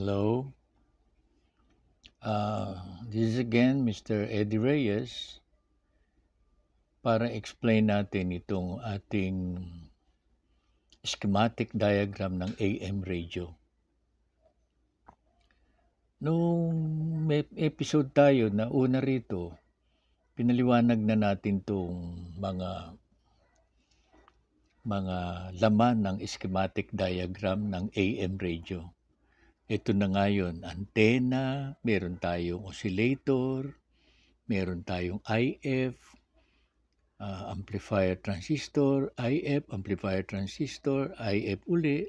Hello. Uh, this is again Mr. Eddie Reyes para explain natin itong ating schematic diagram ng AM radio. Noong may episode tayo na una rito, pinaliwanag na natin tong mga mga laman ng schematic diagram ng AM radio. Ito na ngayon, yun, antena, meron tayong oscillator, meron tayong IF, uh, ah, amplifier transistor, IF, amplifier transistor, IF uli,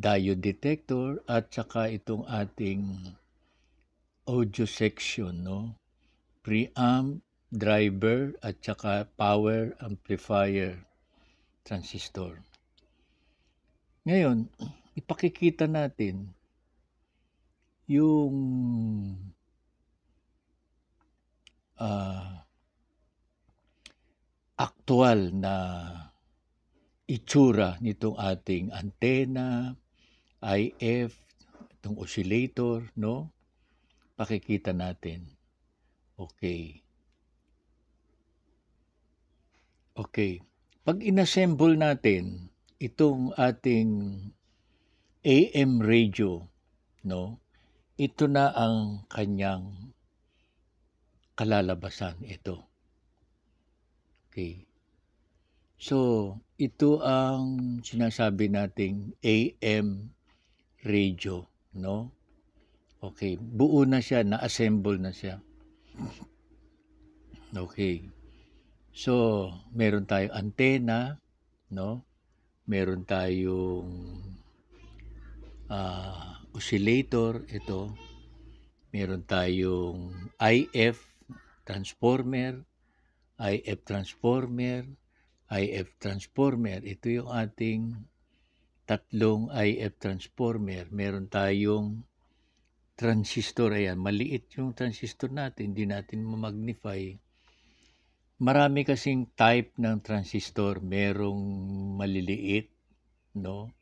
diode detector, at saka itong ating audio section, no? preamp, driver, at saka power amplifier transistor. Ngayon, ipakikita natin yung uh, ah, aktual na itsura nitong ating antena, IF, itong oscillator, no? Pakikita natin. Okay. Okay. Pag inassemble natin itong ating AM radio, no? ito na ang kanyang kalalabasan ito. Okay. So, ito ang sinasabi nating AM radio, no? Okay, buo na siya, na-assemble na siya. Okay. So, meron tayong antena, no? Meron tayong ah uh, oscillator, ito. Meron tayong IF transformer, IF transformer, IF transformer. Ito yung ating tatlong IF transformer. Meron tayong transistor. Ayan, maliit yung transistor natin. Hindi natin magnify Marami kasing type ng transistor. Merong maliliit, no?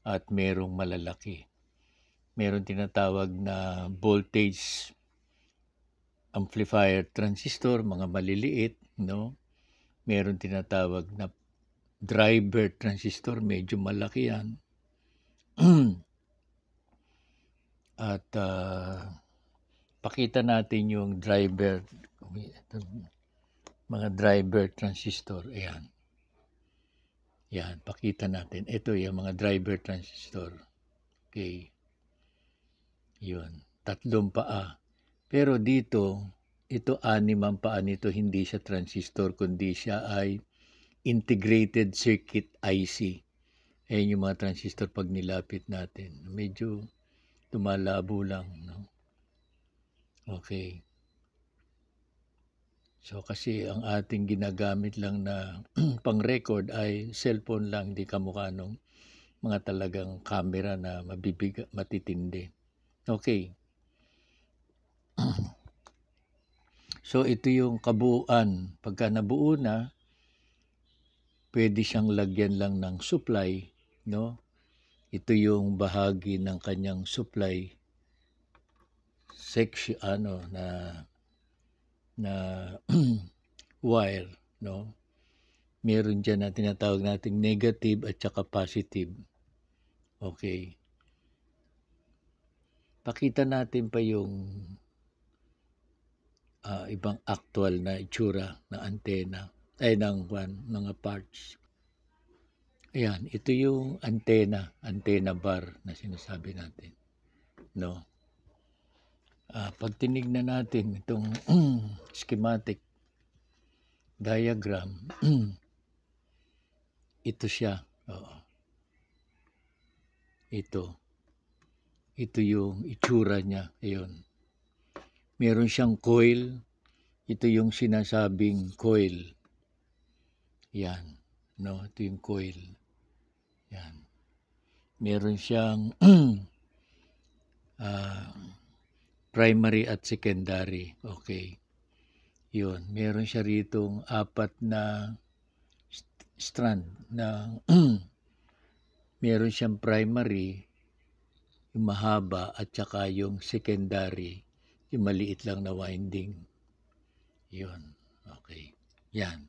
At merong malalaki meron tinatawag na voltage amplifier transistor, mga maliliit, no? Meron tinatawag na driver transistor, medyo malaki yan. At uh, pakita natin yung driver mga driver transistor, ayan. Yan, pakita natin. Ito yung mga driver transistor. Okay. Yun, tatlong paa. Pero dito, ito anim ang paa nito, hindi siya transistor, kundi siya ay integrated circuit IC. Ayan yung mga transistor pag nilapit natin. Medyo tumalabo lang. No? Okay. So kasi ang ating ginagamit lang na pang-record ay cellphone lang, hindi kamukha nung mga talagang camera na mabibig, matitindi. Okay. So ito yung kabuuan. Pagka nabuo na, pwede siyang lagyan lang ng supply, no? Ito yung bahagi ng kanyang supply section ano na na wire, no? Meron diyan na tinatawag nating negative at saka positive. Okay pakita natin pa yung uh, ibang actual na itsura ng antena ay ng kwan, mga parts. Ayan, ito yung antena, antena bar na sinasabi natin. No? Uh, pag tinignan natin itong schematic diagram, ito siya. Oo. Ito. Ito yung itsura niya. Ayun. Meron siyang coil. Ito yung sinasabing coil. Yan. No, ito yung coil. Yan. Meron siyang uh, primary at secondary. Okay. Yun. Meron siya ritong apat na st strand na meron siyang primary yung mahaba at saka yung secondary, yung maliit lang na winding. Yun. Okay. Yan.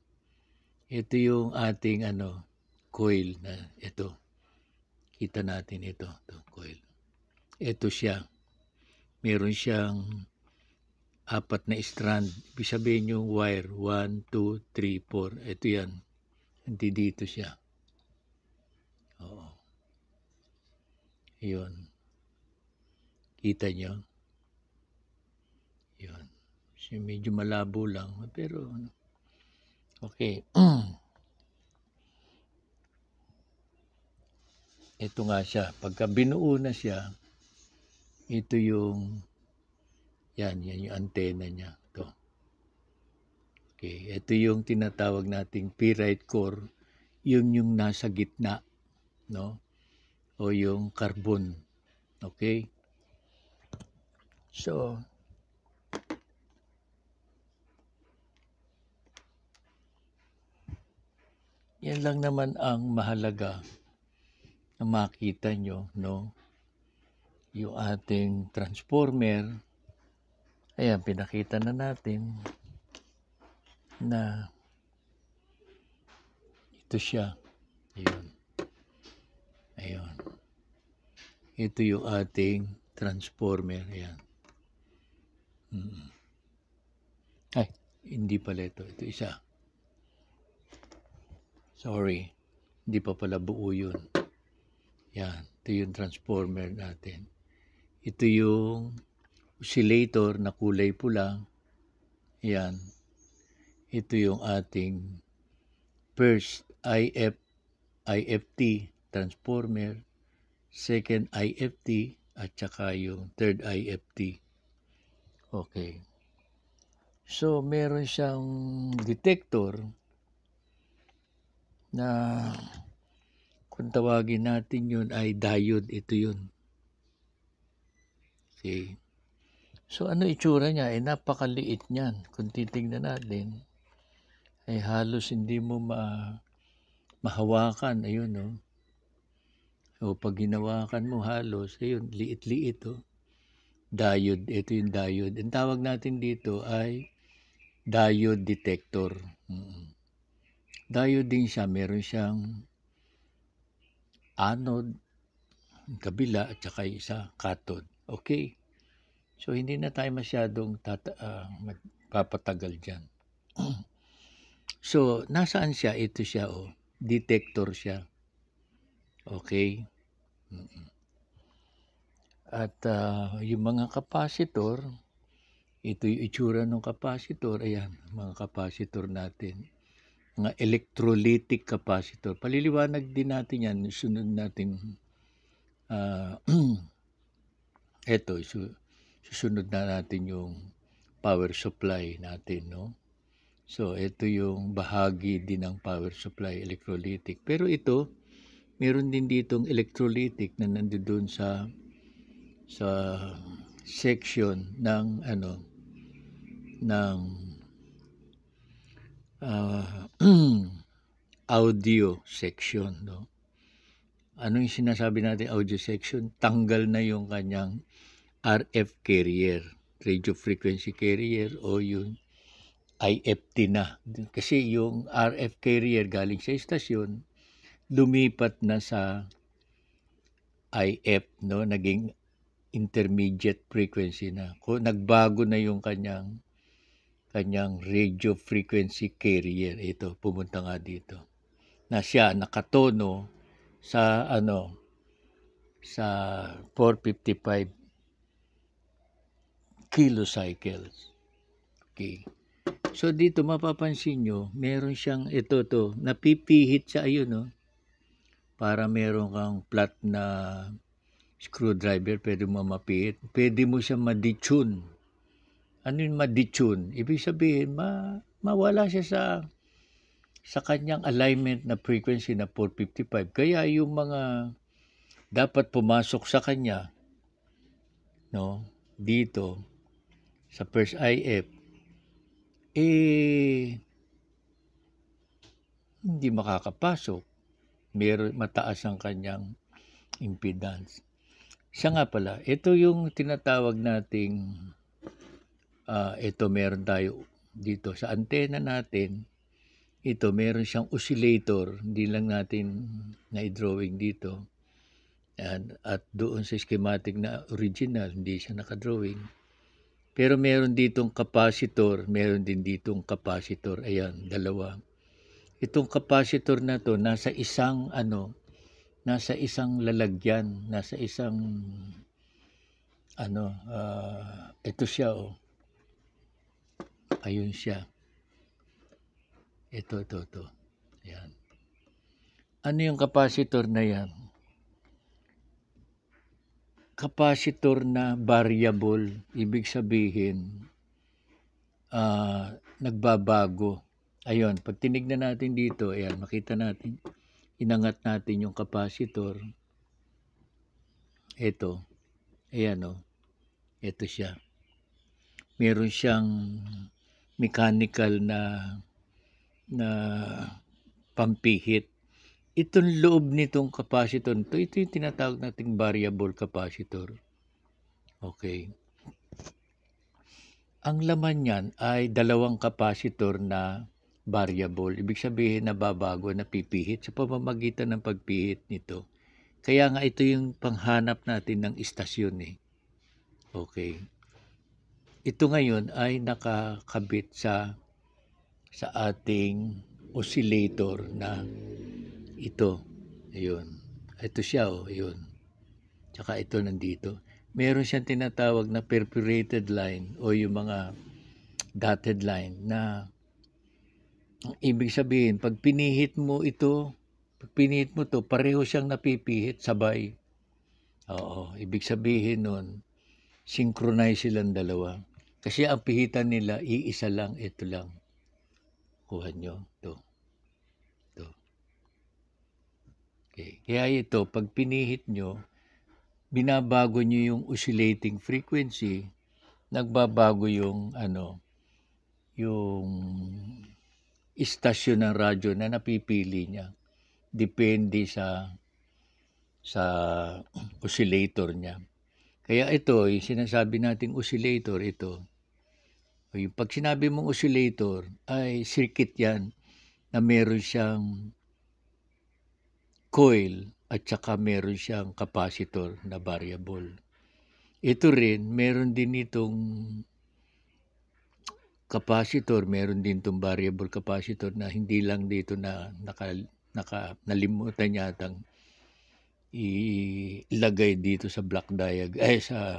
Ito yung ating ano, coil na ito. Kita natin ito, itong coil. Ito siya. Meron siyang apat na strand. Ibig sabihin yung wire. 1, 2, 3, 4. Ito yan. Hindi dito siya. Oo. Yun. Kita nyo? Yun. So, medyo malabo lang. Pero, ano? okay. ito nga siya. Pagka binuo na siya, ito yung, yan, yan yung antena niya. Ito. Okay, ito yung tinatawag nating pyrite core. Yun yung nasa gitna, no? O yung carbon. Okay? So, yan lang naman ang mahalaga na makita nyo, no? Yung ating transformer, ayan, pinakita na natin na ito siya. Ayun. Ayun. Ito yung ating transformer. Ayan. Mm. Ay, hindi pala ito. Ito isa. Sorry. Hindi pa pala buo yun. Yan. Ito yung transformer natin. Ito yung oscillator na kulay pula. Yan. Ito yung ating first IF, IFT transformer, second IFT, at saka yung third IFT. Okay. So, meron siyang detector na kung tawagin natin yun ay diode. Ito yun. Okay. So, ano itsura niya? Eh, napakaliit niyan. Kung titignan natin, ay eh, halos hindi mo ma mahawakan. Ayun, no? Oh. So, pag ginawakan mo halos, ayun, liit-liit, oh diode. Ito yung diode. Ang tawag natin dito ay diode detector. Mm. Diode din siya. Meron siyang anode, kabila, at saka isa, cathode. Okay? So, hindi na tayo masyadong tata, uh, magpapatagal dyan. so, nasaan siya? Ito siya, oh. Detector siya. Okay? Mm-mm. At uh, yung mga kapasitor, ito yung itsura ng kapasitor. Ayan, mga kapasitor natin. Mga electrolytic capacitor. Paliliwanag din natin yan. Sunod natin. Uh, ah, ito, su susunod na natin yung power supply natin, no? So, ito yung bahagi din ng power supply, electrolytic. Pero ito, meron din ditong electrolytic na nandoon sa sa section ng ano ng uh, audio section no ano yung sinasabi natin audio section tanggal na yung kanyang RF carrier radio frequency carrier o yung IFT na kasi yung RF carrier galing sa istasyon lumipat na sa IF no naging intermediate frequency na. Kung nagbago na yung kanyang kanyang radio frequency carrier. Ito, pumunta nga dito. Na siya nakatono sa ano sa 455 kilocycles. Okay. So dito mapapansin nyo, meron siyang ito to, napipihit sa ayun no. Oh. Para meron kang flat na screwdriver, pwede mo mapit. Pwede mo siya maditune. Ano yung maditune? Ibig sabihin, ma mawala siya sa sa kanyang alignment na frequency na 455. Kaya yung mga dapat pumasok sa kanya, no, dito, sa first IF, eh, hindi makakapasok. Meron mataas ang kanyang impedance. Siya nga pala, ito yung tinatawag nating, uh, ito meron tayo dito sa antena natin, ito meron siyang oscillator, hindi lang natin na-drawing dito. And, at doon sa schematic na original, hindi siya naka-drawing. Pero meron ditong capacitor, meron din ditong capacitor, ayan, dalawa. Itong capacitor na to, nasa isang ano, nasa isang lalagyan, nasa isang ano, uh, ito siya oh. Ayun siya. Ito, ito, ito. Yan. Ano yung capacitor na yan? Capacitor na variable, ibig sabihin, uh, nagbabago. Ayun, pag tinignan natin dito, ayan, makita natin inangat natin yung capacitor. Ito. Ayan o. Oh. Ito siya. Meron siyang mechanical na na pampihit. Itong loob nitong capacitor, ito, ito yung tinatawag nating variable capacitor. Okay. Ang laman niyan ay dalawang capacitor na variable. Ibig sabihin na babago na pipihit sa pamamagitan ng pagpihit nito. Kaya nga ito yung panghanap natin ng istasyon eh. Okay. Ito ngayon ay nakakabit sa sa ating oscillator na ito. Ayun. Ito siya oh, ayun. Tsaka ito nandito. Meron siyang tinatawag na perforated line o yung mga dotted line na Ibig sabihin, pag pinihit mo ito, pag pinihit mo to, pareho siyang napipihit sabay. Oo, ibig sabihin nun, synchronize silang dalawa. Kasi ang pihitan nila, iisa lang, ito lang. Kuha nyo, to. to. Okay. Kaya ito, pag pinihit nyo, binabago nyo yung oscillating frequency, nagbabago yung, ano, yung istasyon ng radyo na napipili niya. Depende sa sa oscillator niya. Kaya ito, yung sinasabi nating oscillator ito, yung pag sinabi mong oscillator, ay circuit yan na meron siyang coil at saka meron siyang capacitor na variable. Ito rin, meron din itong capacitor, meron din tong variable capacitor na hindi lang dito na naka, naka nalimutan yata ilagay dito sa block diagram, eh, sa,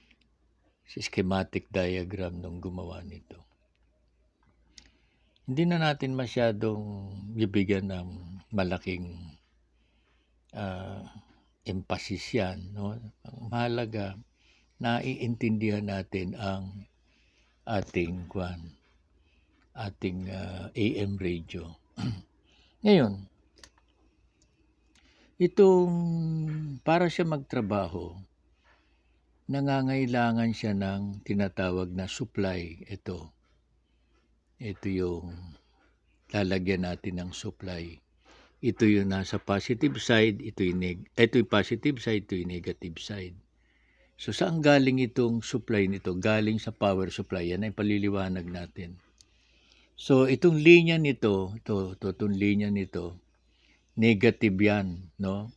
sa schematic diagram nung gumawa nito. Hindi na natin masyadong bibigyan ng malaking uh, emphasis yan. No? Ang mahalaga, naiintindihan natin ang ating kwan, ating uh, ah, AM radio. Ngayon, itong para siya magtrabaho, nangangailangan siya ng tinatawag na supply. Ito, ito yung lalagyan natin ng supply. Ito yung nasa positive side, ito yung, ito yung positive side, ito yung negative side. So saan galing itong supply nito? Galing sa power supply. Yan ay paliliwanag natin. So itong linya nito, ito, ito, itong linya nito, negative yan, no?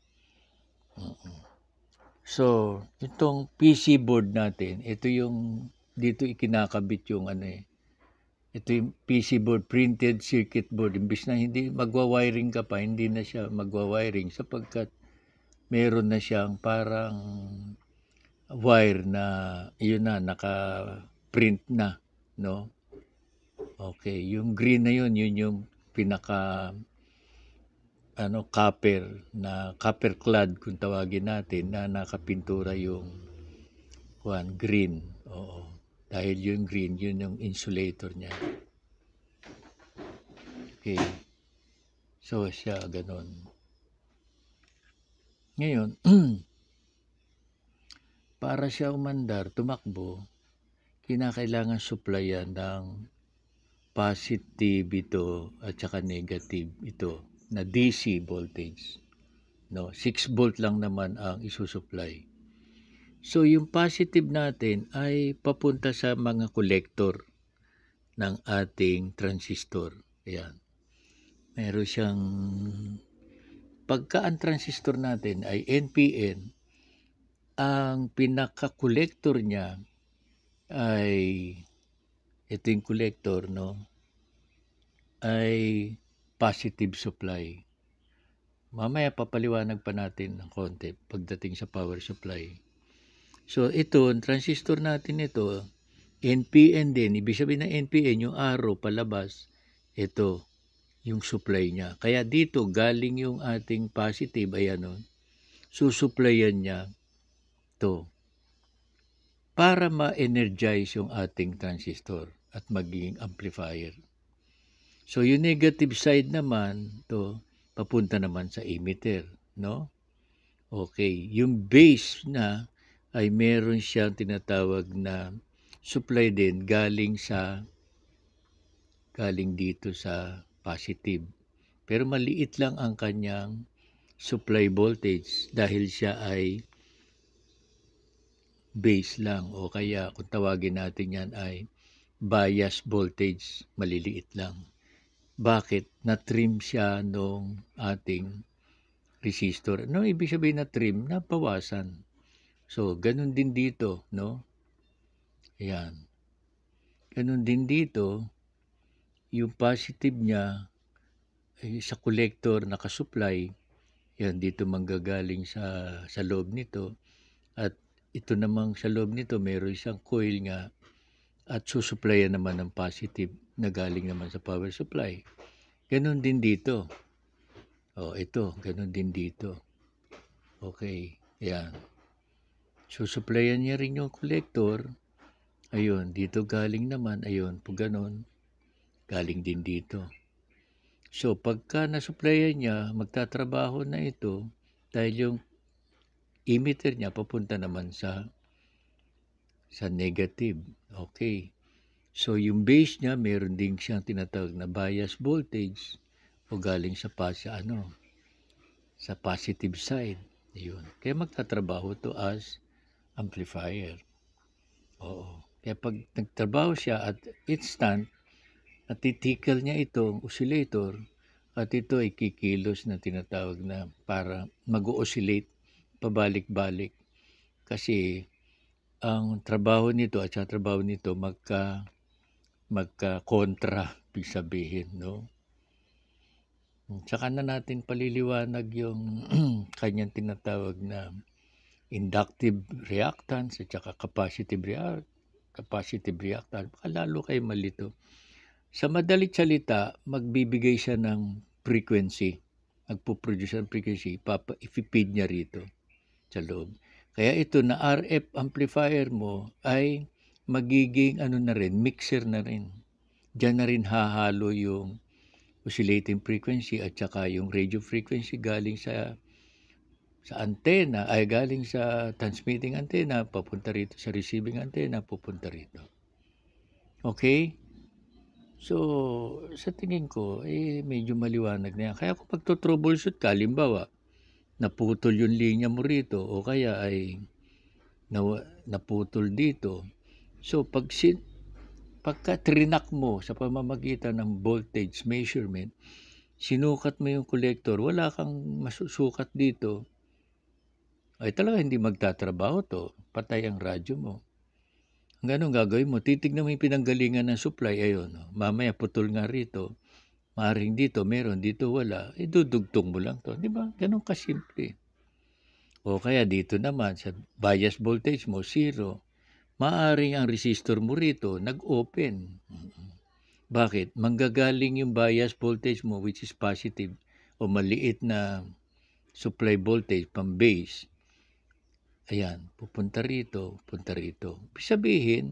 So, itong PC board natin, ito yung dito ikinakabit yung ano eh. Ito yung PC board, printed circuit board. Imbis na hindi magwa-wiring ka pa, hindi na siya magwa-wiring sapagkat meron na siyang parang wire na yun na naka-print na, no? Okay, yung green na yun, yun yung pinaka ano copper na copper clad kung tawagin natin na nakapintura yung kuan green. Oo. Dahil yung green, yun yung insulator niya. Okay. So siya ganun. Ngayon, para siya umandar, tumakbo, kinakailangan supplyan ng positive ito at saka negative ito na DC voltage. No, 6 volt lang naman ang isusupply. So yung positive natin ay papunta sa mga collector ng ating transistor. Ayan. Meron siyang pagka ang transistor natin ay NPN, ang pinaka-collector niya ay ito yung collector, no? Ay positive supply. Mamaya papaliwanag pa natin ng konti pagdating sa power supply. So ito, transistor natin ito, NPN din. Ibig sabihin na NPN, yung arrow palabas, ito, yung supply niya. Kaya dito, galing yung ating positive, ayan o, susuplayan niya ito para ma-energize yung ating transistor at magiging amplifier. So yung negative side naman to papunta naman sa emitter, no? Okay, yung base na ay meron siyang tinatawag na supply din galing sa galing dito sa positive. Pero maliit lang ang kanyang supply voltage dahil siya ay base lang o kaya kung tawagin natin yan ay bias voltage maliliit lang. Bakit? Na-trim siya nung ating resistor. No, ibig sabihin na trim, napawasan. So, ganun din dito, no? Ayan. Ganun din dito, yung positive niya ay sa collector na nakasupply, yan dito manggagaling sa, sa loob nito. At ito namang sa loob nito meron isang coil nga at susuplayan naman ng positive na galing naman sa power supply. Ganon din dito. O, oh, ito. Ganon din dito. Okay. Yan. Susuplayan niya rin yung collector. Ayun. Dito galing naman. Ayun. Pag ganon. Galing din dito. So, pagka nasuplayan niya, magtatrabaho na ito dahil yung emitter niya papunta naman sa sa negative. Okay. So, yung base niya, meron din siyang tinatawag na bias voltage o galing sa, pa, sa, ano, sa positive side. Yun. Kaya magtatrabaho to as amplifier. Oo. Kaya pag nagtrabaho siya at instant, natitikal niya itong oscillator at ito ay kikilos na tinatawag na para mag-oscillate pabalik-balik kasi ang trabaho nito at sa trabaho nito magka magka kontra sabihin no Tsaka na natin paliliwanag yung kanyang tinatawag na inductive reactance at saka capacitive, react, capacitive reactance. Baka lalo kayo malito. Sa madalit salita, magbibigay siya ng frequency. Magpuproduce ng frequency. Papa, ifipid niya rito sa loob. Kaya ito na RF amplifier mo ay magiging ano na rin, mixer na rin. Diyan na rin hahalo yung oscillating frequency at saka yung radio frequency galing sa sa antena ay galing sa transmitting antenna papunta rito sa receiving antenna pupunta rito. Okay? So, sa tingin ko, eh, medyo maliwanag na yan. Kaya kung pagto-troubleshoot ka, limbawa, naputol yung linya mo rito o kaya ay naputol dito. So pag sin pagka trinak mo sa pamamagitan ng voltage measurement, sinukat mo yung collector, wala kang masusukat dito, ay talaga hindi magtatrabaho to. Patay ang radyo mo. Ang ganun gagawin mo, titignan mo yung pinanggalingan ng supply, ayun, oh, mamaya putol nga rito, Maaring dito, meron, dito wala. Idudugtong mo lang to. Di ba? Ganun kasimple. O kaya dito naman, sa bias voltage mo, zero. Maaring ang resistor mo rito, nag-open. Bakit? Manggagaling yung bias voltage mo, which is positive, o maliit na supply voltage, pang base. Ayan, pupunta rito, pupunta rito. Sabihin,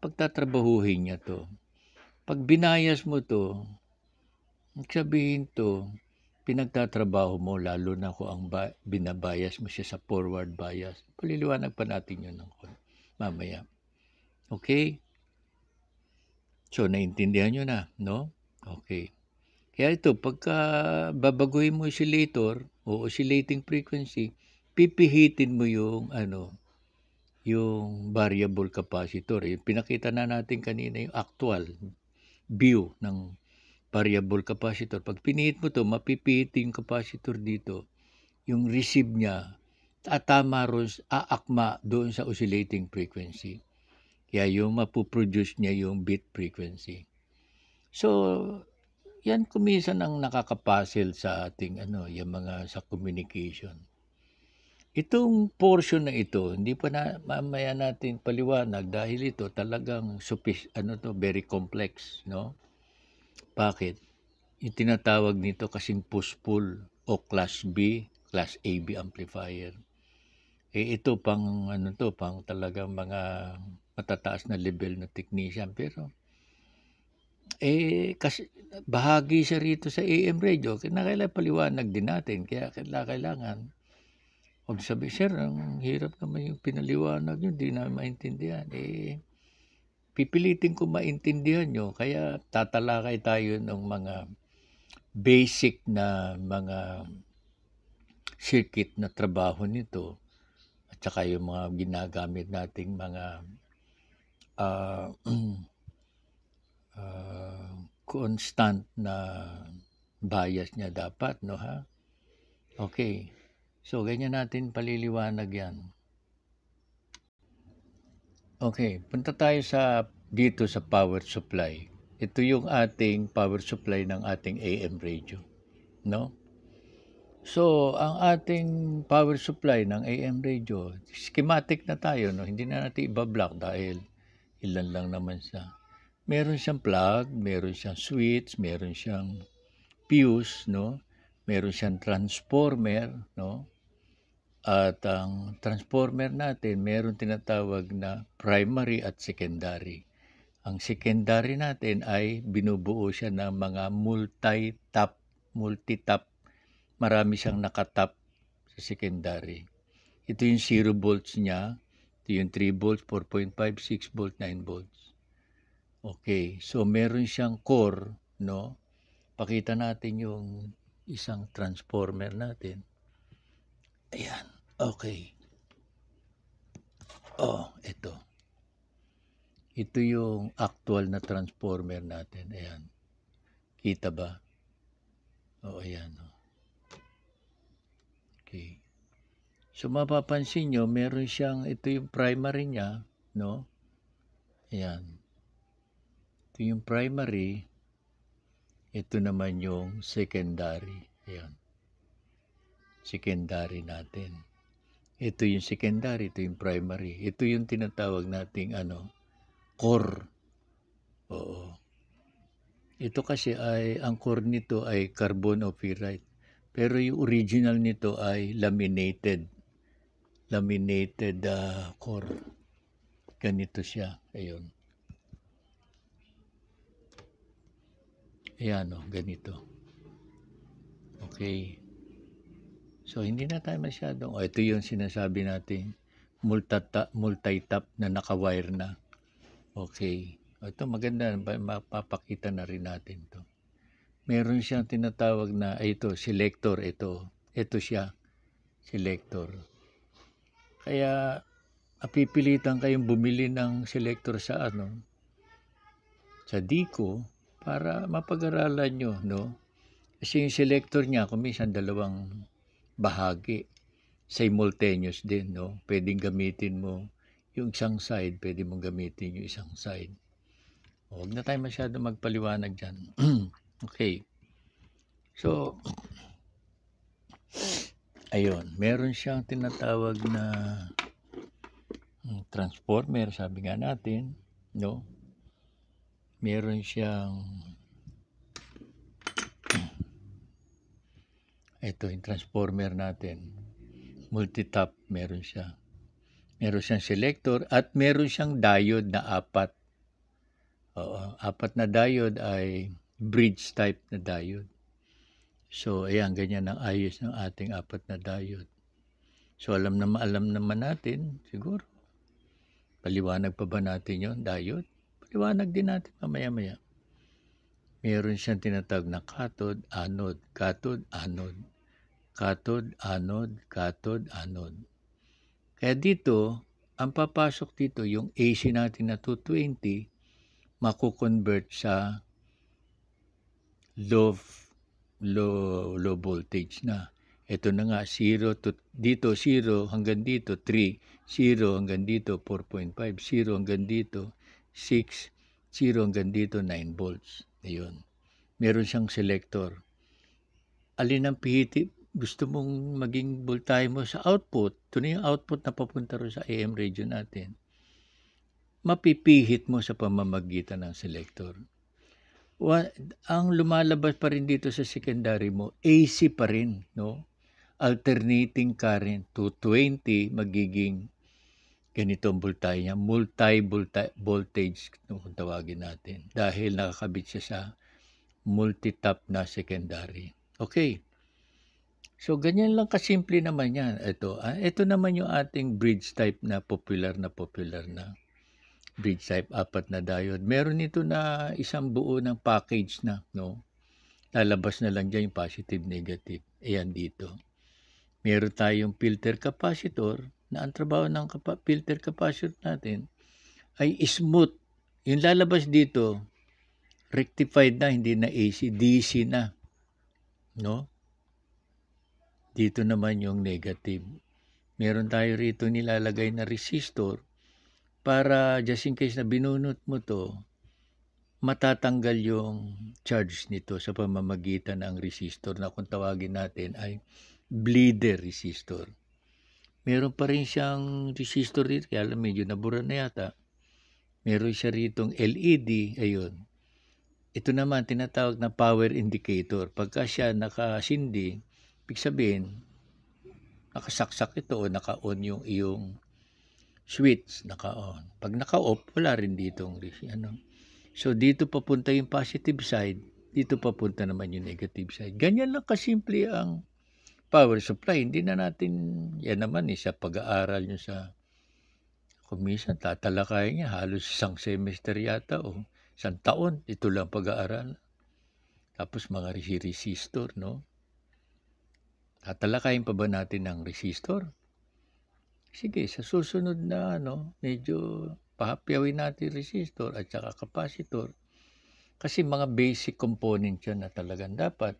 pagtatrabahuhin niya to. Pag binayas mo to, sabihin to, pinagtatrabaho mo lalo na ko ang binabias mo siya sa forward bias. Paliliwanag pa natin yun ng mamaya. Okay? So, naintindihan nyo na, no? Okay. Kaya ito, pagka babaguhin mo oscillator o oscillating frequency, pipihitin mo yung ano, yung variable capacitor. Yung pinakita na natin kanina yung actual view ng variable capacitor. Pag pinihit mo to, mapipiit yung capacitor dito, yung receive niya, tatama ron, aakma doon sa oscillating frequency. Kaya yung mapuproduce niya yung bit frequency. So, yan kumisan ang nakakapasil sa ating ano, yung mga sa communication. Itong portion na ito, hindi pa na mamaya natin paliwanag dahil ito talagang supis, ano to, very complex, no? Bakit? Itinatawag nito kasing push-pull o class B, class AB amplifier. Eh ito pang ano to, pang talagang mga matataas na level na technician pero eh kasi bahagi siya rito sa AM radio kinakailangan paliwanag din natin kaya kailangan, kailangan huwag sabi sir ang hirap naman yung pinaliwanag yun di na maintindihan eh pipilitin ko maintindihan nyo. Kaya tatalakay tayo ng mga basic na mga circuit na trabaho nito at saka yung mga ginagamit nating mga uh, uh, constant na bias niya dapat, no ha? Okay. So, ganyan natin paliliwanag yan. Okay, punta tayo sa dito sa power supply. Ito yung ating power supply ng ating AM radio, no? So, ang ating power supply ng AM radio, schematic na tayo, no? Hindi na natin iba-block dahil ilan lang naman siya. Meron siyang plug, meron siyang switch, meron siyang fuse, no? Meron siyang transformer, no? At ang transformer natin, meron tinatawag na primary at secondary. Ang secondary natin ay binubuo siya ng mga multi-tap, multi-tap. Marami siyang nakatap sa secondary. Ito yung 0 volts niya. Ito yung 3 volts, 4.5, 6 volt, 9 volts. Okay, so meron siyang core, no? Pakita natin yung isang transformer natin. Ayan. Okay. Oh, ito. Ito yung actual na transformer natin. Ayan. Kita ba? Oh, ayan. Oh. Okay. So, mapapansin nyo, meron siyang, ito yung primary niya, no? Ayan. Ito yung primary. Ito naman yung secondary. Ayan secondary natin. Ito yung secondary, ito yung primary. Ito yung tinatawag nating ano, core. Oo. Ito kasi ay, ang core nito ay carbon o ferrite. Pero yung original nito ay laminated. Laminated uh, core. Ganito siya. Ayun. Ayan o, oh, ganito. Okay. So, hindi na tayo masyadong, oh, ito yung sinasabi natin, multi-tap na naka-wire na. Okay. Ito maganda, mapapakita na rin natin to. Meron siyang tinatawag na, ay ito, selector, ito. Ito siya, selector. Kaya, apipilitan kayong bumili ng selector sa ano, sa Dico, para mapag-aralan nyo, no? Kasi yung selector niya, kumisan dalawang bahagi. Simultaneous din, no? Pwedeng gamitin mo yung isang side, pwede mong gamitin yung isang side. Huwag na tayo masyado magpaliwanag dyan. okay. So, ayun, meron siyang tinatawag na hmm, transformer, sabi nga natin, no? Meron siyang Ito yung transformer natin. Multitap meron siya. Meron siyang selector at meron siyang diode na apat. Oo, apat na diode ay bridge type na diode. So, ayan, ganyan ang ayos ng ating apat na diode. So, alam na alam naman natin, siguro. Paliwanag pa ba natin yon diode? Paliwanag din natin mamaya-maya. Meron siyang tinatawag na cathode, anode, cathode, anode katod, anod, katod, anod. Kaya dito, ang papasok dito, yung AC natin na 220, makukonvert sa low, low, low voltage na. Ito na nga, 0 to, dito 0 hanggang dito 3, 0 hanggang dito 4.5, 0 hanggang dito 6, 0 hanggang dito 9 volts. Ayun. Meron siyang selector. Alin ang pihiti, gusto mong maging bull tayo mo sa output, ito yung output na papunta ro sa AM radio natin, mapipihit mo sa pamamagitan ng selector. What, ang lumalabas pa rin dito sa secondary mo, AC pa rin, no? Alternating current, 220 magiging ganito ang voltage niya, multi-voltage no, kung tawagin natin, dahil nakakabit siya sa multi-tap na secondary. Okay. So, ganyan lang kasimple naman yan. Ito, ah, ito naman yung ating bridge type na popular na popular na bridge type, apat na diode. Meron nito na isang buo ng package na, no? Lalabas na lang dyan yung positive, negative. Ayan dito. Meron tayong filter capacitor na ang trabaho ng kapa- filter capacitor natin ay smooth. Yung lalabas dito, rectified na, hindi na AC, DC na. No? Dito naman yung negative. Meron tayo rito nilalagay na resistor para just in case na binunot mo to, matatanggal yung charge nito sa pamamagitan ng resistor na kung tawagin natin ay bleeder resistor. Meron pa rin siyang resistor dito, kaya alam medyo nabura na yata. Meron siya ritong LED, ayun. Ito naman tinatawag na power indicator. Pagka siya nakasindi, Ibig sabihin, nakasaksak ito o naka-on yung iyong switch, naka-on. Pag naka-off, wala rin ditong ano. So dito papunta yung positive side, dito papunta naman yung negative side. Ganyan lang kasimple ang power supply. Hindi na natin, yan naman isa eh, pag-aaral nyo sa kumisan, tatalakay niya, halos isang semester yata o oh. isang taon, ito lang pag-aaral. Tapos mga resistor, no? tatalakayin pa ba natin ang resistor? Sige, sa susunod na ano, medyo pahapyawin natin resistor at saka capacitor kasi mga basic component yan na talagang dapat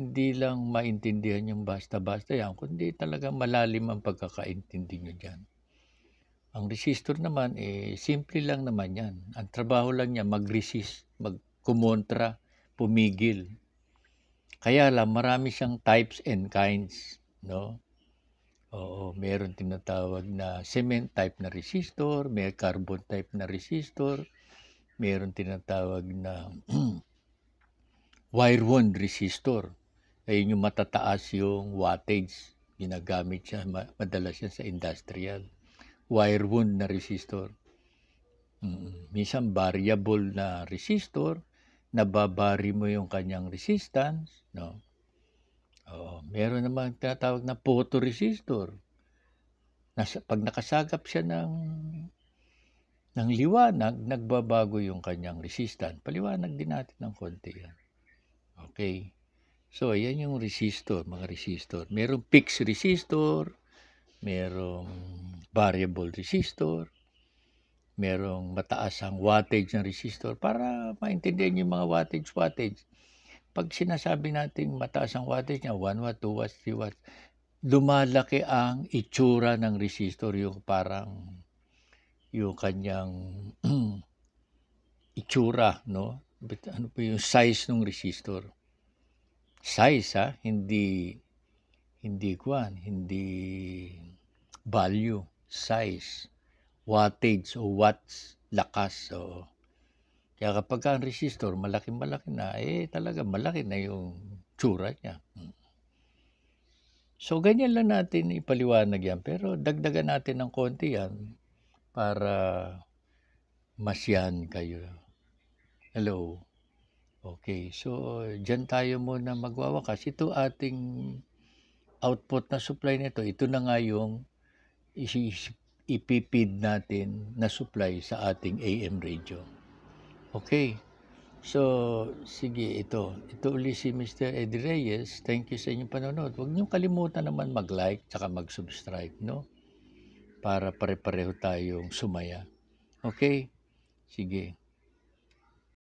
hindi lang maintindihan yung basta-basta yan, kundi talagang malalim ang pagkakaintindi nyo dyan. Ang resistor naman, eh, simple lang naman yan. Ang trabaho lang niya, mag-resist, mag-kumontra, pumigil, kaya lang marami siyang types and kinds, no? Oo, meron tinatawag na cement type na resistor, may carbon type na resistor, meron tinatawag na wire wound resistor. Ayun yung matataas yung wattage. Ginagamit siya, madalas siya sa industrial. Wire wound na resistor. Mm, minsan variable na resistor, nababari mo yung kanyang resistance, no? Oo, meron naman tinatawag na photoresistor. Nasa, pag nakasagap siya ng ng liwanag, nagbabago yung kanyang resistance. Paliwanag din natin ng konti yan. Okay? So, ayan yung resistor, mga resistor. Merong fixed resistor, merong variable resistor, merong mataas ang wattage ng resistor para maintindihan yung mga wattage, wattage. Pag sinasabi natin mataas ang wattage niya, 1 watt, 2 watt 3 watt lumalaki ang itsura ng resistor, yung parang yung kanyang itsura, no? But ano po yung size ng resistor? Size, ha? Hindi, hindi kwan, hindi value, size wattage o watts lakas. So, kaya kapag ang resistor, malaki-malaki na, eh talaga malaki na yung tsura niya. Hmm. So, ganyan lang natin ipaliwanag yan. Pero dagdagan natin ng konti yan para masyan kayo. Hello. Okay, so dyan tayo muna magwawakas. Ito ating output na supply nito. Ito na nga yung isisip ipipid natin na supply sa ating AM radio. Okay. So, sige ito. Ito uli si Mr. Ed Reyes. Thank you sa inyong panonood. Huwag niyong kalimutan naman mag-like tsaka mag-subscribe, no? Para pare-pareho tayong sumaya. Okay? Sige.